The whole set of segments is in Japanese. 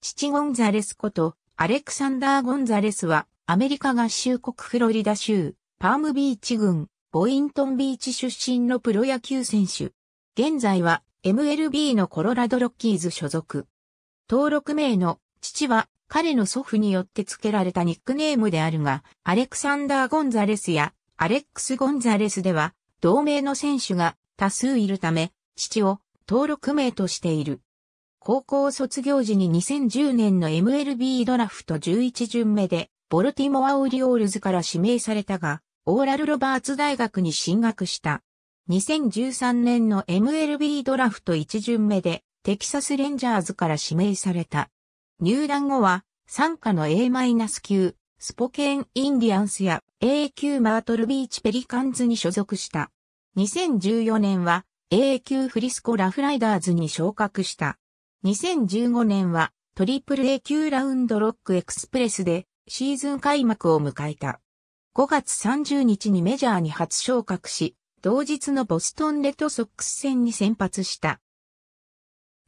父ゴンザレスことアレクサンダー・ゴンザレスはアメリカ合衆国フロリダ州パームビーチ郡ボイントンビーチ出身のプロ野球選手。現在は MLB のコロラドロッキーズ所属。登録名の父は彼の祖父によって付けられたニックネームであるが、アレクサンダー・ゴンザレスやアレックス・ゴンザレスでは同名の選手が多数いるため、父を登録名としている。高校卒業時に2010年の MLB ドラフト11巡目で、ボルティモア・オリオールズから指名されたが、オーラル・ロバーツ大学に進学した。2013年の MLB ドラフト1巡目で、テキサス・レンジャーズから指名された。入団後は、参加の A- 9スポケン・インディアンスや A 級マートルビーチ・ペリカンズに所属した。2014年は A 級フリスコ・ラフライダーズに昇格した。2015年はトリプル a 級ラウンドロックエクスプレスでシーズン開幕を迎えた。5月30日にメジャーに初昇格し、同日のボストンレッドソックス戦に先発した。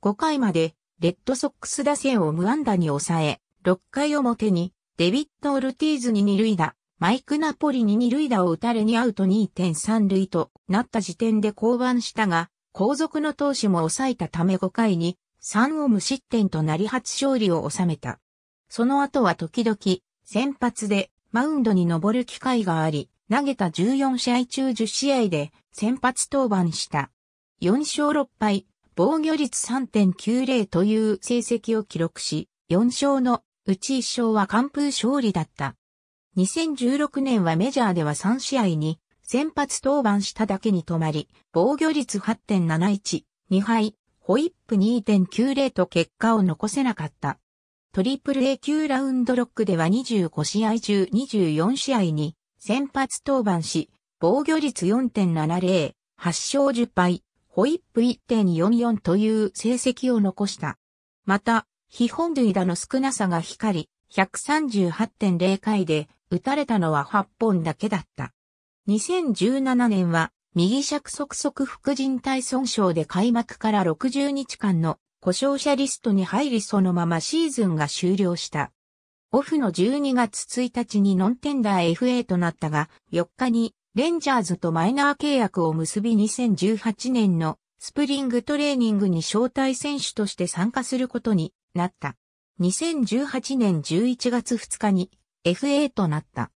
5回までレッドソックス打線を無安打に抑え、6回表にデビッド・オルティーズに二塁打、マイク・ナポリに二塁打を打たれにアウト2.3塁となった時点で降板したが、後続の投手も抑えたため5回に3を無失点となり初勝利を収めた。その後は時々、先発でマウンドに登る機会があり、投げた14試合中10試合で先発登板した。4勝6敗、防御率3.90という成績を記録し、4勝のうち1勝は完封勝利だった。2016年はメジャーでは3試合に先発登板しただけに止まり、防御率8.71、2敗、ホイップ2.90と結果を残せなかった。トリプル A 級ラウンドロックでは25試合中24試合に先発登板し、防御率4.70、8勝10敗、ホイップ1.44という成績を残した。また、非本塁打の少なさが光り、138.0回で打たれたのは8本だけだった。2017年は右尺側側副靭帯損傷で開幕から60日間の故障者リストに入りそのままシーズンが終了した。オフの12月1日にノンテンダー FA となったが、4日にレンジャーズとマイナー契約を結び2018年のスプリングトレーニングに招待選手として参加することになった。2018年11月2日に FA となった。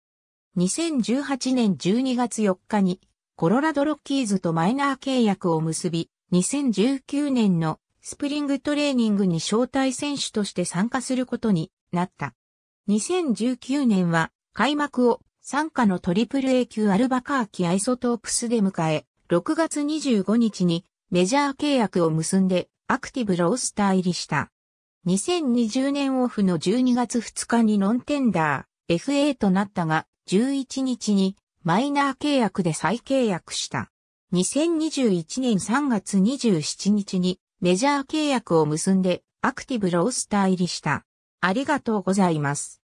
2018年12月4日にコロラドロッキーズとマイナー契約を結び、2019年のスプリングトレーニングに招待選手として参加することになった。2019年は開幕を参加の AAA 級アルバカーキアイソトープスで迎え、6月25日にメジャー契約を結んでアクティブロースター入りした。2020年オフの12月2日にノンテンダー FA となったが、11日にマイナー契約で再契約した。2021年3月27日にメジャー契約を結んでアクティブロースター入りした。ありがとうございます。